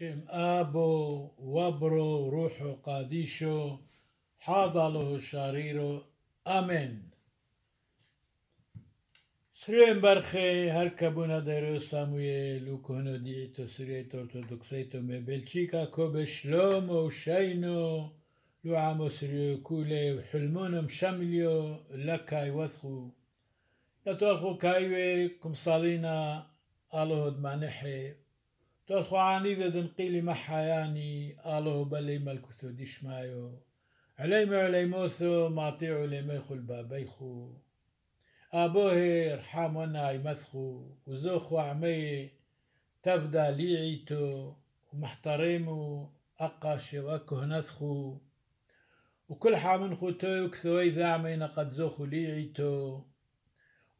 شم آبو وبرو روحو قاديشو حاضله شاريرو آمين سريم برخي هركبونا ديرو ساموية لو وكونو ديتو سريه تورتو دوكسيتو مبلشيكا كو بشلومو شينو لو عامو سريو كولي وحلمونو مشمليو لكاي وثخو يتوالخو كايوي كمصالينا الله مانحي دول خواني ذا دنقيلي محياني آلو بلي ملكثو ديشمايو عليمو عليموثو ماطيعو ليميخو البابيخو أبوه ارحمنا عمسخو وزوخو عمي تفدا ليعيتو ومحترمو أقا شواكو هنثخو وكل حامن خوتو كثوي ذعمين قد زوخو ليعيتو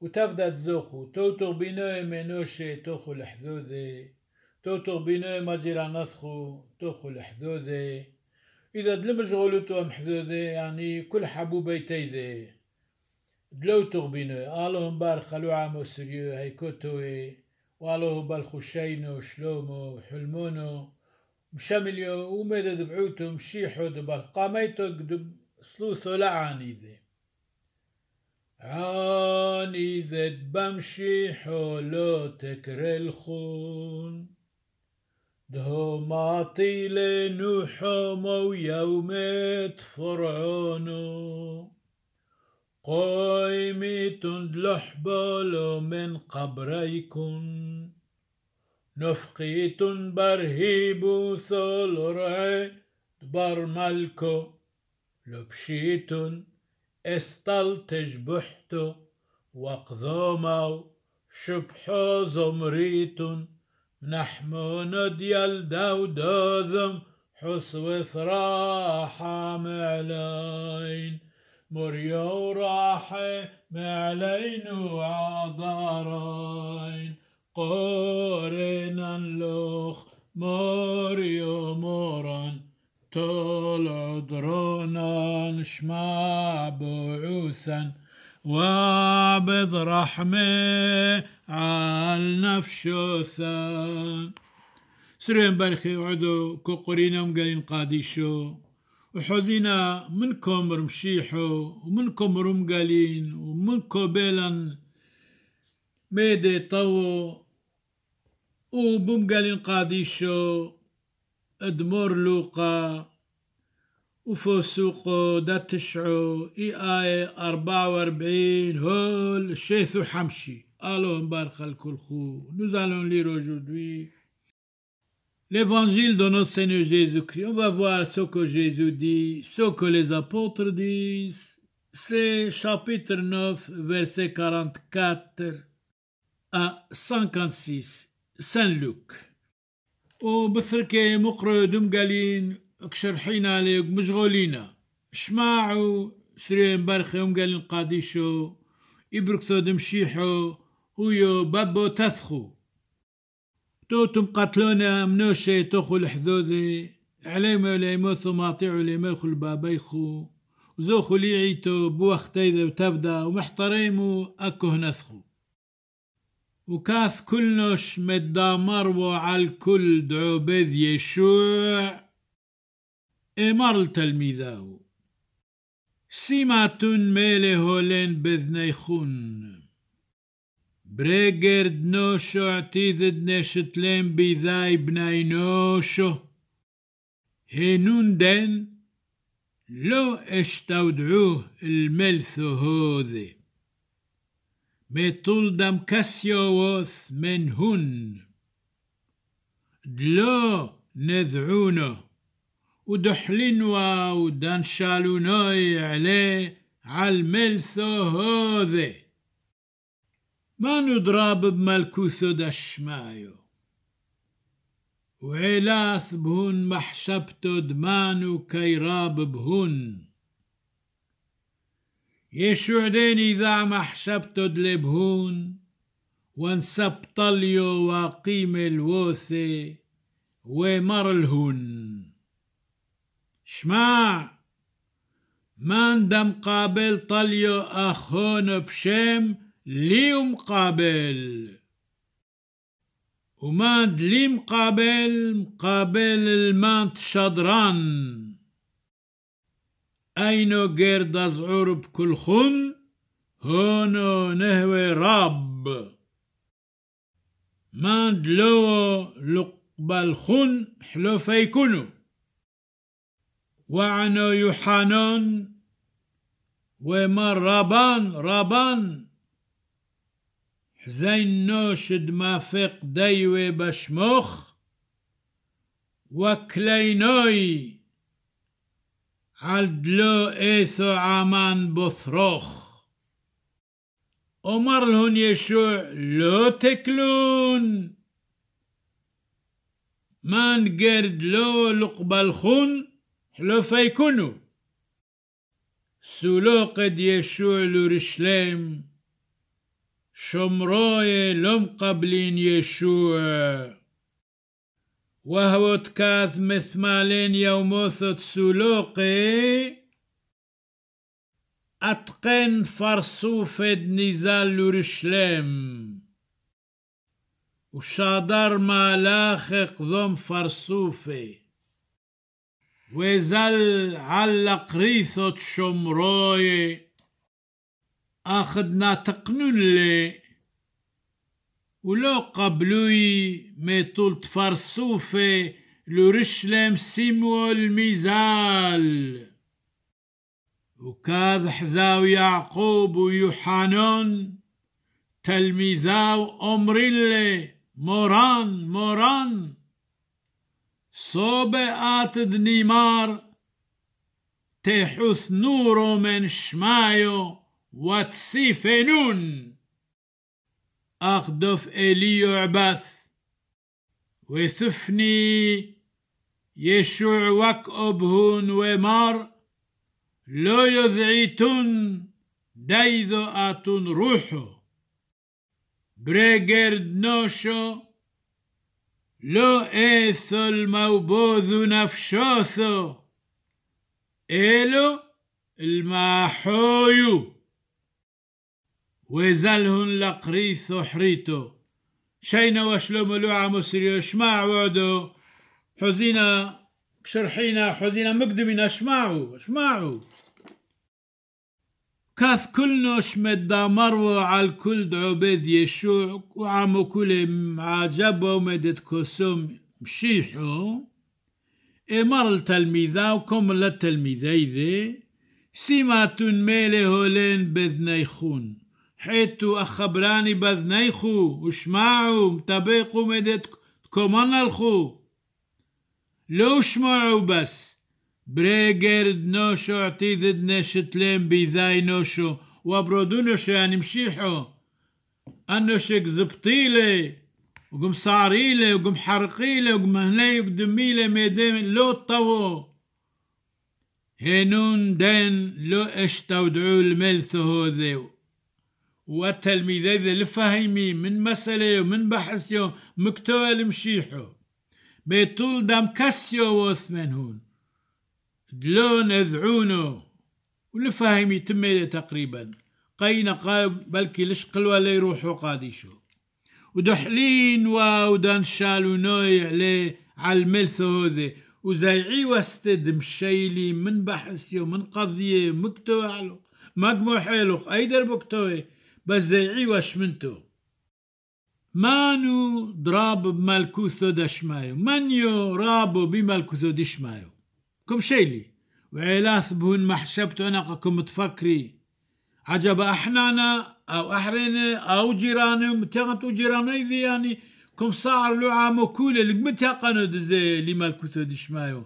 وتفدا تزوخو توتو بينو منوشي توخو لحزوزي تو تغبينو ماجرا نسخو توخو الحذوذة إذا دلم تو محذوذة يعني كل حبوبة تيذة دلو تغبينو آلوهم بار خلو عامو سريو هيكوتوي والوه بالخشينو شلومو حلمونو مشمليو وميدا دبعوتو مشيحو دبال قاميتو قدب سلوسو لعاني ذي عاني ذات بمشي حولو تكر الخون دهماطي لنحوم ويوم فرعون قائمة لحبال من قبريكم نفقيت برهيب ثلرع برملكو لبشيت استلتج بحتو وقضومو شبحو زمريتن نحمون ديال دودوزم حس وصراحة معلين مريو راحة معلين وعضارين قورنا اللوخ مريو موران طول عدرونا نشمع بعوثا وابض رحمة على نفسه ثان سرين برخي وعدو كقرينا ومقالين قاديشو وحوذينا منكم رمشيحو ومنكم رمقالين ومنكم بيلا ميدي طو وبمقالين قاديشو ادمور لوقا nous allons lire aujourd'hui L'évangile de notre Seigneur Jésus-Christ, on va voir ce que Jésus dit, ce que les apôtres disent. C'est chapitre 9, verset 44 à 56, Saint-Luc. كشرحينا عليك مشغولينا شماعو سريم برخيهم قال إبرك يبركثو دمشيحو هويو بابو تسخو توتم قتلونا منوشي توخو الحذوذي عليما ولا يموثو ماطيعو لي ماخو بابيخو وزوخو ليعيتو بوختي ذا وتبدا ومحتريمو اكو هنثخو وكاث كلنوش مدامر وعالكل دعو بذ يشوع امر لتلميذه سمة ميلي هولين بذني خون بريجرد نوشو اعتيذد نشتلين بذاي بناي نوشو هنون دين لو اشتودعوه الملثو هوذي مطول دم كسيووث من هن دلو نذعونه ودان ودنشالوناي عليه عالملثو هوذي ما نضرب بملكوثو دشمايو وعلاث بهن محشبتو دمانو كيراب بهن يشو عديني ذا محشبتو دلبهون وانسبطليو واقيم الوثي ومر الهن شمع من دم قابل طليو أخون بشم ليوم قابل ومن دلي مقابل مقابل المانت شدران أينو غير دزعور بكل خن هونو نهوي راب من دلو لقبل خن حلو فيكونو وعن يوحنان ومن ربان ربان حزين نوشد ما فق ديوي بشمخ وكلينوي عدلو ايثو عمان بثروخ أمر لهن يشوع لو تكلون مان نقرد لو خون فيكونوا سلوق يشوع لورشليم شمروي لم قبلين يشوع وهو تكاث مثمالين يوموثت سلوقي أتقن فرصوفة نزال لورشليم وشادر مالاخق ضم فرصوفه وزل على قريثة شمروي أخذنا تقنولي ولو قبلوي ميتول تفرسوفي لورشلم سيمو الميزال وكاذ حزاو يعقوب ويوحانون تلميذاو أمريلي موران موران آت نيمار تحث نور من شمايو واتسيفنون أقدف إليو عبث وثفني يشوع وك أبهون ومار لو يذعيتن دايذو أتون روحو بريجر نوشو لو إيثو מבוזו نفشوثو אלו الماحويو وزلهن لقريثو حريتو شينا وشلو ملوعة مسريو شماع وعدو حزينا شرحينا حزينا مقدمنا اشماعو اشماعو كاث كلنوش مدى مروا على الكل عبيد يشوع وعمو كل عجبوا ومدد كسوم مشيحو إمر التلميذة وكم للتلميذة ذي سيماتون ميلي هولين بذنيخون حيتو أخبراني بذنيخو وشماعو متبيقوا مدد كمان الخو لو شماعو بس بريجر نوشو عتيدد نشتلين بيذاي نوشو نوشو يعني مشيحو أنوشك زبطيلي وقم صاريلي وقم حرقيلي وقم هناي وقدميلي ميدين لو طوو هنون دين لو اشتودعو دعو الملثو هذيو والتلميذ ذي لفهمي من مسألة ومن بحثيو مكتوى المشيحو بيطول دام كسيو واثمن هون دلون اذعونو ولا فاهم يتم تقريبا قينا قال بلكي لش قلوة لا يروحوا قاديشو ودحلين ودان شالو نوي عليه على الملثو هذي وزيعي واستد مشيلي من بحثيو من قضية مكتوى علو حيلو اي ايدر بكتوي بس زيعي منتو مانو دراب بمالكوثو دشمايو منيو رابو بمالكوثو دشمايو كم شيلي وإلاث بهن أنا أنقكم تفكري عجب أحنانا أو أحرنا أو جيرانا متغطوا جيرانا إذي يعني كم صار لعا مكولة لقمتها قنود دزي لي الكثو دشمايو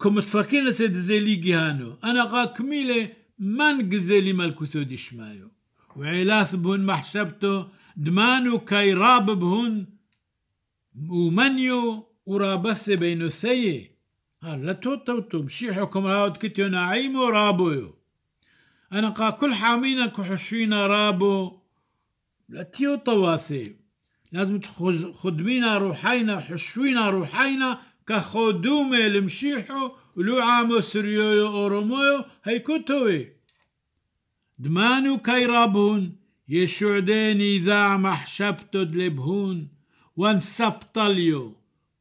كم تفكينا سيد لي جيهانو أنا قا كميلة من قزي لي الكثو دشمايو وإلاث بهن محشبتو دمانو كي راب بهن ومنيو ورابث بين السيئ لا توتو حكم راود كتيو نعيمو رابو أنا قا كل حامينا كحشينا رابو لا تيو طواسي لازم تخدمينا روحينا حشوينا روحينا كخدومة لمشيحو ولو عامو سريويو أورومويو هيكوتوي دمانو كاي رابون يشعديني ذا محشبتو دلبهون سبطاليو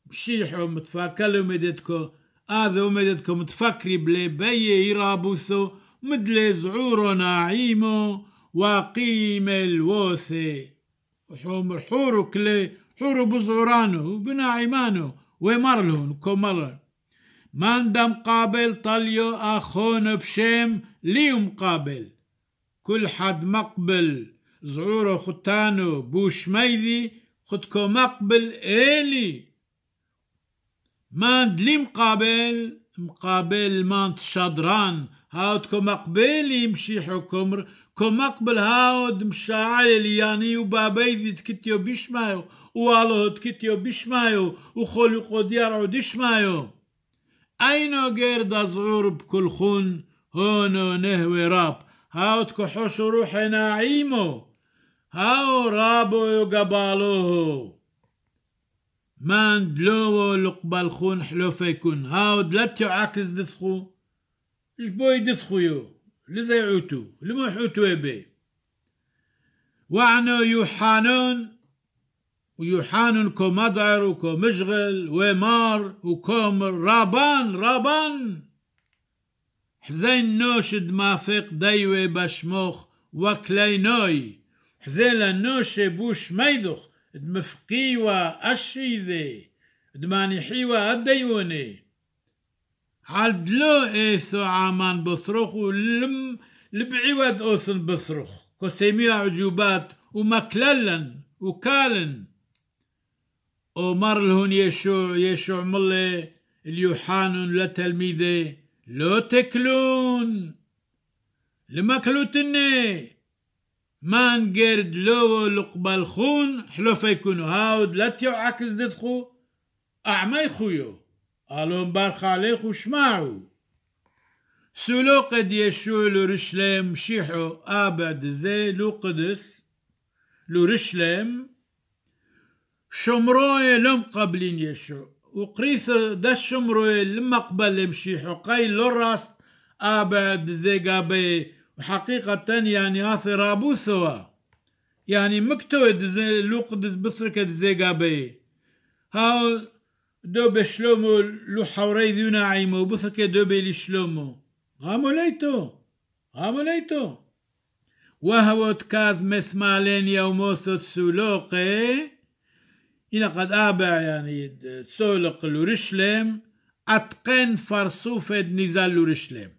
مشيحو متفاكلو مدتكو هذا ومددكم تفكري بلي بي يرابوثو مدلي زعورو ناعيمو وقيم الوثي حوم حورو كلي حورو بزعورانو بنعيمانو ومرلون من دم قابل طليو اخون بشيم ليوم قابل كل حد مقبل زعورو ختانو بوش ميذي خدكو مقبل إلي ماند لي مقابل مقابل ماند شادران هاود كما قبل يمشي حكم كما قبل هاود مشاعل الياني وبابي تكتيو بيشمايو والو تكتيو بيشمايو وخلقو ديارو ديشمايو اينو غير دازعور بكل خون هونو نهوي راب هاود حوش روحي ناعيمو هاو رابو يقبالوهو مان دلوو لقبال خون حلوفيكون هاو دلت تعاكس دسخو جبوي دسخو يو لزي عوتو لمو حوتو بي وعنو يوحانون ويوحانون وكو مشغل ومار وكومر رابان رابان حزين نوش دمافق ديوي بشموخ وكلينوي حزين نوش بوش ميدوخ دمفقيوا الشيذي حيوا الديوني عدلو إيسو عامان بصرخ ولم لبعيوة أوسن بصرخ كسيميو عجوبات ومكللا وكالن ومر لهن يشوع يشوع ملي اليوحان لتلميذي لو تكلون كلوتني مان جيرد لو لقبل خون حلوفة يكونوا هاود لا تيعكس دخو أعمي خويو الون بار خالي شماعو سولو قد يشو لورشلم شيحو آبد زي لو قدس لورشلم شمروي لم قبلين يشو وقريس دا شمروي لما قبل مشيحو قاي لو راس آبد زي قابي حقيقة يعني رابو سوا يعني مكتو لوق بصرك دزي قابي هاو دو بشلومو لو حوري ذو ناعيمو بصرك دو لي شلومو غامو ليتو غامو ليتو وهو تكاذ مثمالين يوموسو سولوقي إن قد آبع يعني سولق لورشلم أتقن فرصوفة نزال لورشلم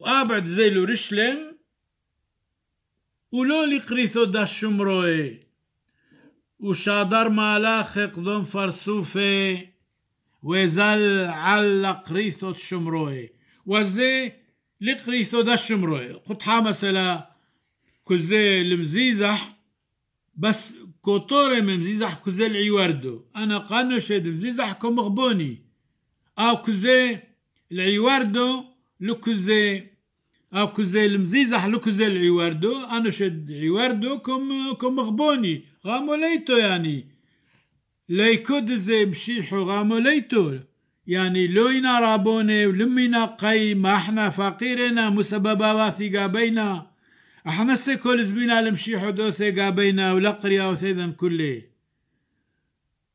وابعد زي لورشلين ولو لي قريثو دا شمروي وشادر مالاخ قدوم فرسوفي وزل على قريثو شمروي وزي لي قريثو دا شمروي قد حامسلا كزي المزيزح بس كوتوري ممزيزح كوزي العيواردو انا قانو شد مزيزح كو او كوزي العيواردو لوكوزي او كوزي المزيزح لوكوزي العواردو انا شد عواردو كم كم غبوني غاموليتو يعني ليكود زي مشيحو غاموليتو يعني لوينا رابوني ولمينا قي ما احنا فقيرنا مسببا واثي قابينا احنا سيكول زبينا لمشيحو دوثي قابينا بينا ولقريا وثيذن كله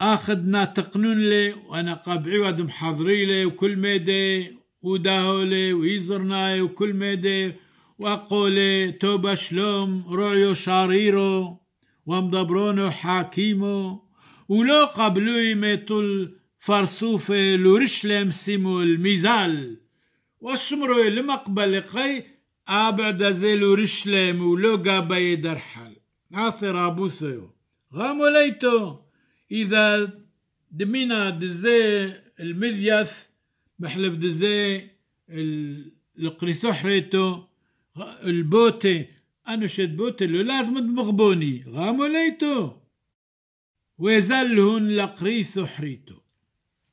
اخذنا تقنون لي وانا قابعي وادم حضري لي وكل ميدي وداهولي ويزرناي وكلميدي وقولي توبا شلوم رؤيو شاريرو ومدبرونو حاكيمو ولو قبلوي ميتو فرسوفي لورشلم سيمو الميزال وشمرو المقبل قي أبعد زي لورشلم ولو قابا يدرحل عاصر أبوسيو غامو ليتو إذا دمينا دزي المذيث بحلب دزي القريسو حريتو البوتي أنو شد بوتي لو لازم مغبوني غامو ليتو ويزلهن لقريسو حريتو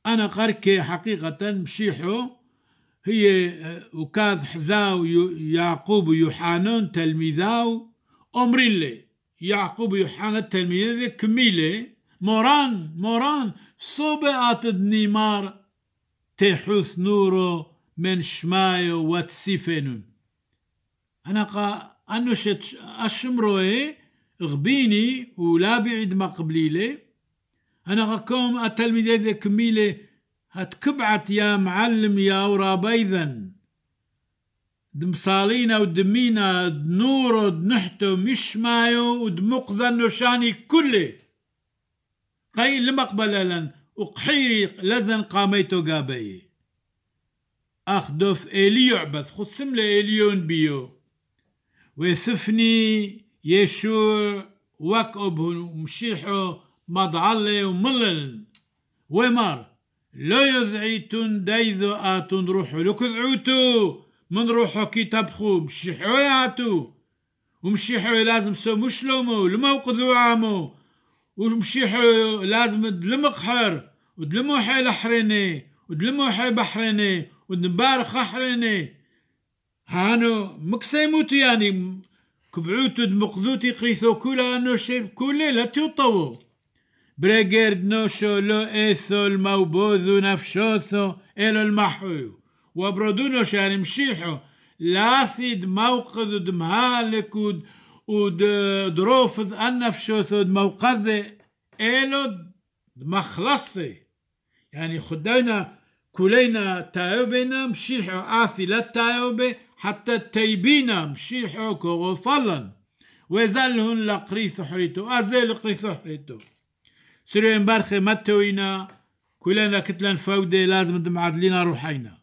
أنا قركي حقيقة مشيحو هي وكاذ حذاو يعقوب يوحانون تلميذاو لي يعقوب يوحانا التلميذ كميلي موران موران صوبة أتدني مار تيحوث نورو من شمايو واتسيفنون انا قا انو شت اشمروي غبيني ولا بعيد ما قبليلي انا كوم التلميذي ذي كميلي هتكبعت يا معلم يا ورابيذا دمصالينا ودمينا دنورو دنحتو مش مايو ودمقذا نشاني كله قيل لمقبلة لن وقحيري لذن قاميتو قابي دوف إلي يعبث خصم إليون بيو ويسفني يشوع وكأب ومشيحو مضعلي وملل ومر لو يزعيتون دايزو آتون روحو لو كذعوتو من روحو كي تبخو مشيحو ياتو ومشيحو لازم سو مشلومو لما وقذو عامو ومشيحو آه، لازم دلم قحر ودلمو حي لحريني ودلمو حي بحريني ودنبارخ حريني هانو مكسي موتو يعني كبعوتو دمقذوتي قريثو كولا انو شيب كولي لا توطو بريغيرد نوشو لو ايثو الموبوذو نفشوثو الو المحويو وبرودونو يعني مشيحو لاثي دموقذو دمهالكو ود ودروف أنفشوث موقذ إيلود مخلصي يعني خدينا كلينا تايوبنا مشيحو آثي للتايوبة حتى تيبينا مشيحو كغفلا وزلهن لقريث حريتو أزل قريث حريتو سرين برخي متوينا كلنا كتلن فودي لازم دمعدلينا روحينا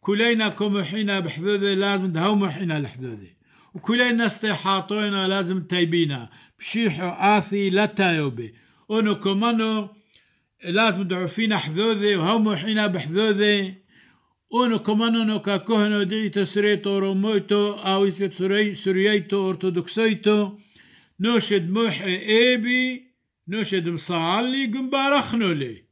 كلينا كمحينا بحدودي لازم دهومحينا لحدودي وكل الناس حاطونا لازم تايبينا بشيحو آثي لا تايوبي أونو كومانو لازم دعوفينا حذوذي وهمو حينا بحذوذي أونو كومانو نوكا كاكوهنو دعي تسريتو رومويتو أو سري سرييتو أرتودكسيتو نوشد موحي إيبي نوشد مصالي قمبارخنو لي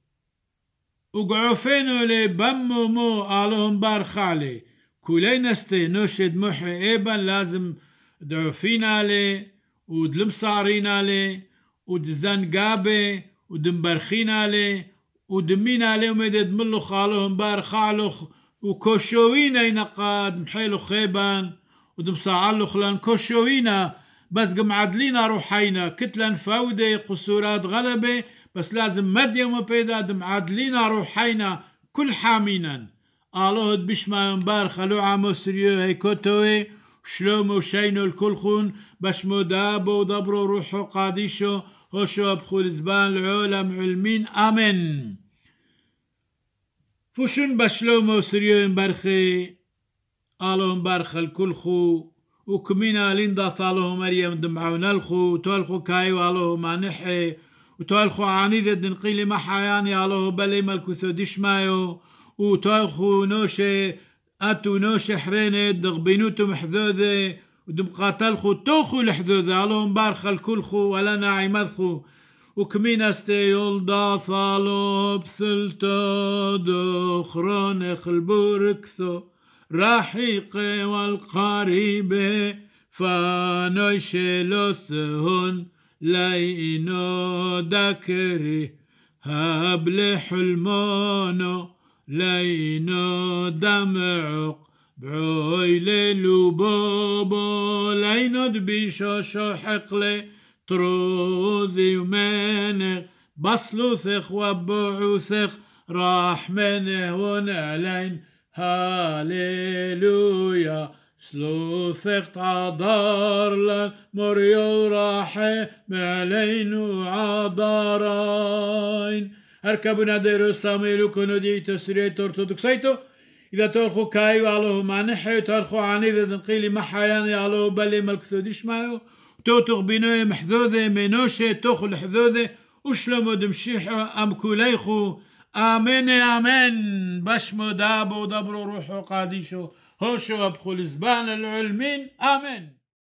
وقعوفينو لي بمو مو آلهم بارخالي كولينستي نشد محي ايبا لازم دعوفين عليه ودلمسعرين عليه ودزنقابي ودمبرخين عليه ودمين عليه ومدد ملو خالو مبار خالو وكوشوينا ينقاد محيلو خيبان ودمسعالو خلان كوشوينا بس قم عدلينا روحينا كتلن فودي قصورات غلبة بس لازم مديم دم معدلينا روحينا كل حامينا آلوت ما ينبار خلو عمو سريو هيكوتوي شلومو شينو الكلخون بشمو دابو دبرو روحو قاديشو هوشو بخول زبان العالم علمين امن فوشن بشلومو سريو برخي آلهم برخ الكلخو وكمينا ليندا صالو مريم دمعونا الخو تولخو كايو والوه ما نحي وتولخو عنيد دنقيلي ما حياني علوه بلي ملكو سوديش مايو وتاخو نوشي اتو نوش حرينت دغبينوتو محذوذة ودم قاتلخو توخو الحذوذة اللهم بارخ الكلخو ولنا عمدخو وكمين استيول دا صالوب سلتا دخران خلبوركثو راحيقي والقريبة فانوش لثهن لينو دكري هبل حلمونو لينا دمعق بعويل لبابا لينا دبيشا حقلي تروذي ومانق بصلو ثخ وبعو ثخ راح منه ونعلين هاليلويا سلو ثق عدار لن مريو راح معلين وعدارين أركبنا ديرو ساميلو كنو دي تسرية ترتودكسيتو إذا تلخو كاي وعلوه ما نحي تلخو عنيد ذنقيلي محيان يعلوه بلي ملكثو ديشمايو توتغ بينو محذوذة منوشة توخو الحذوذة وشلمو دمشيحو أم كوليخو آمين آمين بشمو دابو دبرو روحو قاديشو هوشو أبخو الزبان العلمين آمين